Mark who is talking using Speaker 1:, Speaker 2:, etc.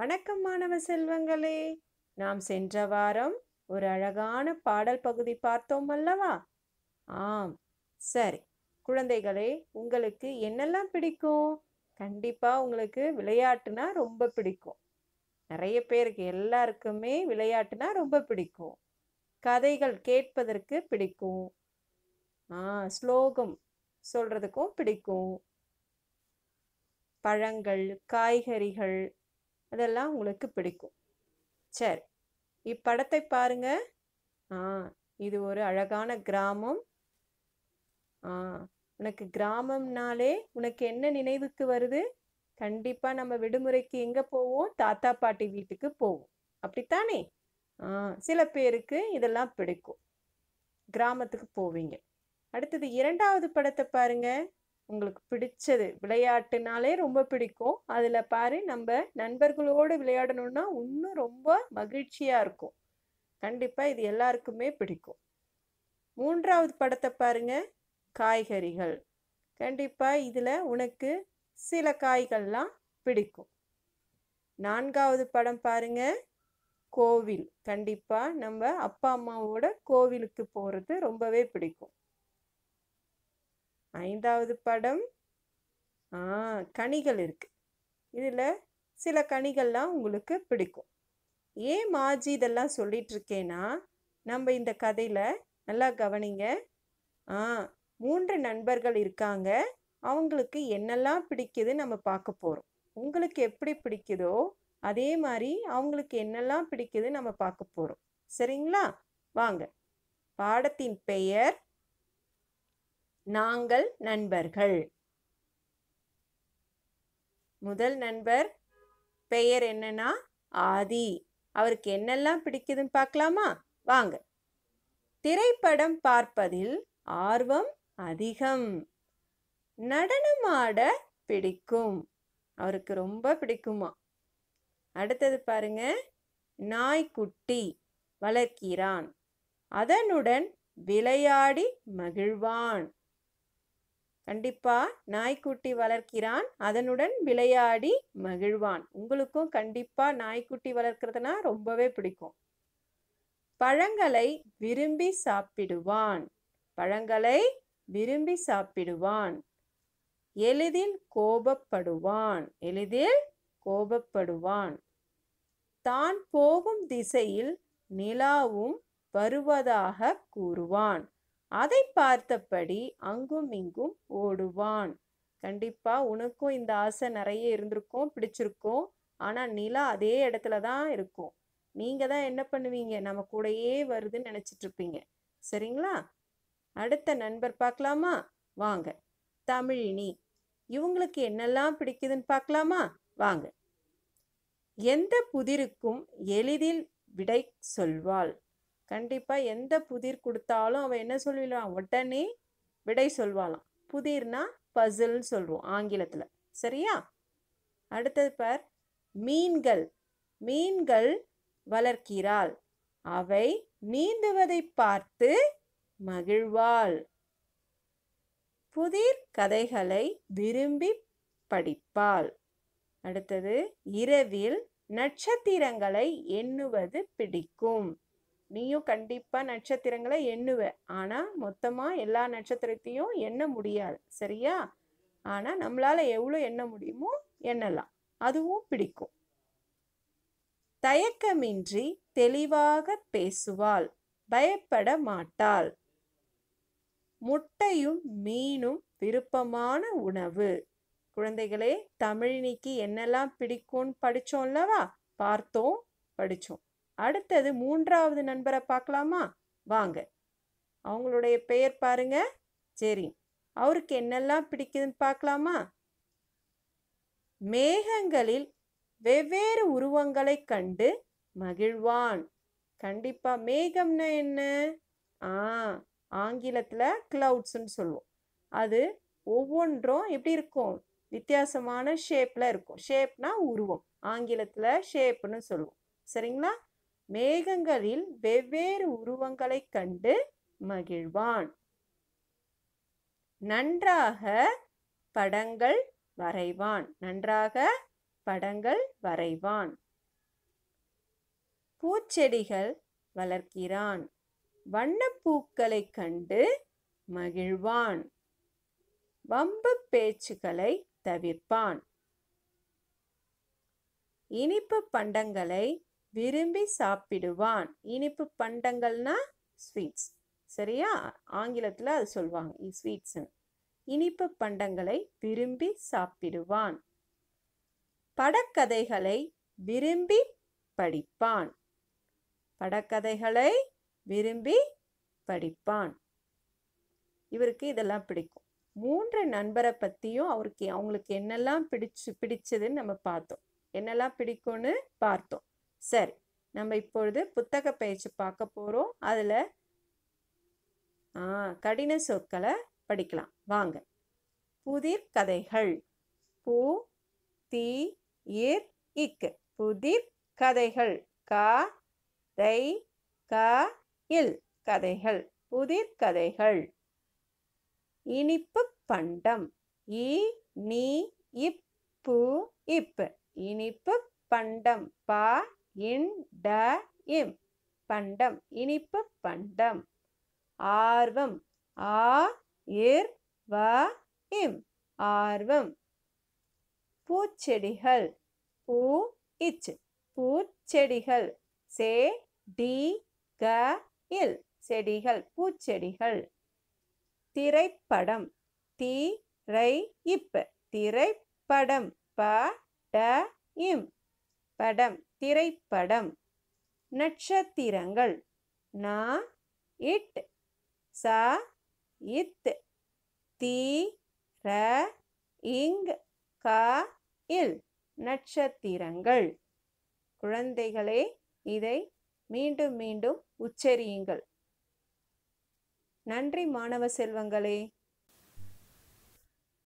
Speaker 1: வணக்கம் மாணவ செல்வங்களே நாம் சென்ற வாரம் ஒரு அழகான பாடல் பகுதி பார்த்தோம் அல்லவா ஆம் சரி குழந்தைகளே உங்களுக்கு என்னெல்லாம் பிடிக்கும் கண்டிப்பாக உங்களுக்கு விளையாட்டுனா ரொம்ப பிடிக்கும் நிறைய பேருக்கு எல்லாருக்குமே விளையாட்டுனா ரொம்ப பிடிக்கும் கதைகள் கேட்பதற்கு பிடிக்கும் ஆ ஸ்லோகம் சொல்கிறதுக்கும் பிடிக்கும் பழங்கள் காய்கறிகள் அதெல்லாம் உங்களுக்கு பிடிக்கும் சரி இப்படத்தை பாருங்க ஆ இது ஒரு அழகான கிராமம் ஆ உனக்கு கிராமம்னாலே உனக்கு என்ன நினைவுக்கு வருது கண்டிப்பாக நம்ம விடுமுறைக்கு எங்கே போவோம் தாத்தா பாட்டி வீட்டுக்கு போவோம் அப்படித்தானே ஆ சில பேருக்கு இதெல்லாம் பிடிக்கும் கிராமத்துக்கு போவீங்க அடுத்தது இரண்டாவது படத்தை பாருங்கள் உங்களுக்கு பிடிச்சது விளையாட்டுனாலே ரொம்ப பிடிக்கும் அதில் பாரு நம்ம நண்பர்களோடு விளையாடணும்னா இன்னும் ரொம்ப மகிழ்ச்சியாக இருக்கும் கண்டிப்பாக இது எல்லாருக்குமே பிடிக்கும் மூன்றாவது படத்தை பாருங்கள் காய்கறிகள் கண்டிப்பாக இதில் உனக்கு சில காய்கள்லாம் பிடிக்கும் நான்காவது படம் பாருங்கள் கோவில் கண்டிப்பாக நம்ம அப்பா அம்மாவோட கோவிலுக்கு போகிறது ரொம்பவே பிடிக்கும் ஐந்தாவது படம் ஆ கனிகள் இருக்குது இதில் சில கனிகள்லாம் உங்களுக்கு பிடிக்கும் ஏன் மாஜி இதெல்லாம் சொல்லிகிட்ருக்கேன்னா நம்ம இந்த கதையில் நல்லா கவனிங்க ஆ மூன்று நண்பர்கள் இருக்காங்க அவங்களுக்கு என்னெல்லாம் பிடிக்குது நம்ம பார்க்க போகிறோம் உங்களுக்கு எப்படி பிடிக்குதோ அதே மாதிரி அவங்களுக்கு என்னெல்லாம் பிடிக்குது நம்ம பார்க்க போகிறோம் சரிங்களா வாங்க பாடத்தின் பெயர் நாங்கள் நண்பர்கள் முதல் நண்பர் பெயர் என்னன்னா ஆதி அவருக்கு என்னெல்லாம் பிடிக்குதுன்னு பார்க்கலாமா வாங்க திரைப்படம் பார்ப்பதில் ஆர்வம் அதிகம் நடனமாட பிடிக்கும் அவருக்கு ரொம்ப பிடிக்குமா அடுத்தது பாருங்க நாய்க்குட்டி வளர்க்கிறான் அதனுடன் விளையாடி மகிழ்வான் கண்டிப்பா நாய்க்குட்டி வளர்க்கிறான் அதனுடன் விளையாடி மகிழ்வான் உங்களுக்கும் கண்டிப்பா நாய்க்குட்டி வளர்க்கிறதுனா ரொம்பவே பிடிக்கும் பழங்களை விரும்பி சாப்பிடுவான் பழங்களை விரும்பி சாப்பிடுவான் எளிதில் கோபப்படுவான் எளிதில் கோபப்படுவான் தான் போகும் திசையில் நிலாவும் வருவதாக கூறுவான் அதை பார்த்தபடி அங்கும் இங்கும் ஓடுவான் கண்டிப்பா உனக்கும் இந்த ஆசை நிறைய இருந்திருக்கும் பிடிச்சிருக்கும் ஆனா நிலா அதே இடத்துல தான் இருக்கும் நீங்க தான் என்ன பண்ணுவீங்க நம்ம கூடயே வருதுன்னு நினைச்சிட்டு இருப்பீங்க சரிங்களா அடுத்த நண்பர் பார்க்கலாமா வாங்க தமிழினி இவங்களுக்கு என்னெல்லாம் பிடிக்குதுன்னு பார்க்கலாமா வாங்க எந்த புதிருக்கும் எளிதில் விடை சொல்வாள் கண்டிப்பாக எந்த புதிர் கொடுத்தாலும் அவள் என்ன சொல்லிடுவான் உடனே விடை சொல்வாளாம் புதிர்னா பசில்னு சொல்லுவோம் ஆங்கிலத்தில் சரியா அடுத்தது பார் மீன்கள் மீன்கள் வளர்க்கிறாள் அவை நீந்துவதை பார்த்து மகிழ்வாள் புதிர் கதைகளை விரும்பி படிப்பாள் அடுத்தது இரவில் நட்சத்திரங்களை எண்ணுவது பிடிக்கும் நீயும் கண்டிப்பாக நட்சத்திரங்களை எண்ணுவ ஆனால் மொத்தமாக எல்லா நட்சத்திரத்தையும் எண்ண முடியாது சரியா ஆனால் நம்மளால் எவ்வளோ எண்ண முடியுமோ எண்ணலாம் அதுவும் பிடிக்கும் தயக்கமின்றி தெளிவாக பேசுவாள் பயப்பட மாட்டாள் முட்டையும் மீனும் விருப்பமான உணவு குழந்தைகளே தமிழினிக்கு என்னெல்லாம் பிடிக்கும்னு படித்தோம்லவா பார்த்தோம் படித்தோம் அடுத்தது மூன்றாவது நண்பரை பார்க்கலாமா வாங்க அவங்களுடைய பெயர் பாருங்க சரி அவருக்கு என்னெல்லாம் பிடிக்குதுன்னு பார்க்கலாமா மேகங்களில் வெவ்வேறு உருவங்களை கண்டு மகிழ்வான் கண்டிப்பாக மேகம்னா என்ன ஆ ஆங்கிலத்தில் க்ளவுட்ஸ்ன்னு சொல்லுவோம் அது ஒவ்வொன்றும் எப்படி இருக்கும் வித்தியாசமான ஷேப்பில் இருக்கும் ஷேப்னா உருவம் ஆங்கிலத்தில் ஷேப்புன்னு சொல்லுவோம் சரிங்களா மேகங்களில் வெவ்வேறு உருவங்களைக் கண்டு மகிழ்வான் நன்றாக படங்கள் வரைவான் நன்றாக படங்கள் வரைவான் பூச்செடிகள் வளர்க்கிறான் வண்ணப்பூக்களைக் கண்டு மகிழ்வான் வம்பு பேச்சுகளை தவிர்ப்பான் இனிப்பு பண்டங்களை விரும்பி சாப்பிடுவான் இனிப்பு பண்டங்கள்னா ஸ்வீட்ஸ் சரியா ஆங்கிலத்தில் அது சொல்லுவாங்க ஸ்வீட்ஸுன்னு இனிப்பு பண்டங்களை விரும்பி சாப்பிடுவான் படக்கதைகளை விரும்பி படிப்பான் படக்கதைகளை விரும்பி படிப்பான் இவருக்கு இதெல்லாம் பிடிக்கும் மூன்று நண்பரை பற்றியும் அவருக்கு அவங்களுக்கு என்னெல்லாம் பிடிச்சு பிடிச்சதுன்னு நம்ம பார்த்தோம் என்னெல்லாம் பிடிக்கும்னு பார்த்தோம் சரி நம்ம இப்பொழுது புத்தக பயிற்சி பார்க்க போகிறோம் அதில் கடின சொற்களை படிக்கலாம் வாங்க புதிர் கதைகள் பு தி இர் இக்கு புதிர் கதைகள் கா தை க இல் கதைகள் புதிர் கதைகள் இனிப்பு பண்டம் இ நீ இப்பு இப்பு இனிப்பு பண்டம் பா இன் ட இம் பண்டம் இனிப்பு பண்டம் ஆர்வம் ஆ இர் வ இம் ஆர்வம் பூச்செடிகள் பூ இச் பூச்செடிகள் சே டி க இல் செடிகள் பூச்செடிகள் திரைப்படம் தி ரை இப் திரைப்படம் ப ட இம் படம் திரைப்படம் நட்சத்திரங்கள் நா இட் ச இத் தி ர இங் கா இல் நட்சத்திரங்கள் குழந்தைகளே இதை மீண்டும் மீண்டும் உச்சரியுங்கள் நன்றி மாணவ செல்வங்களே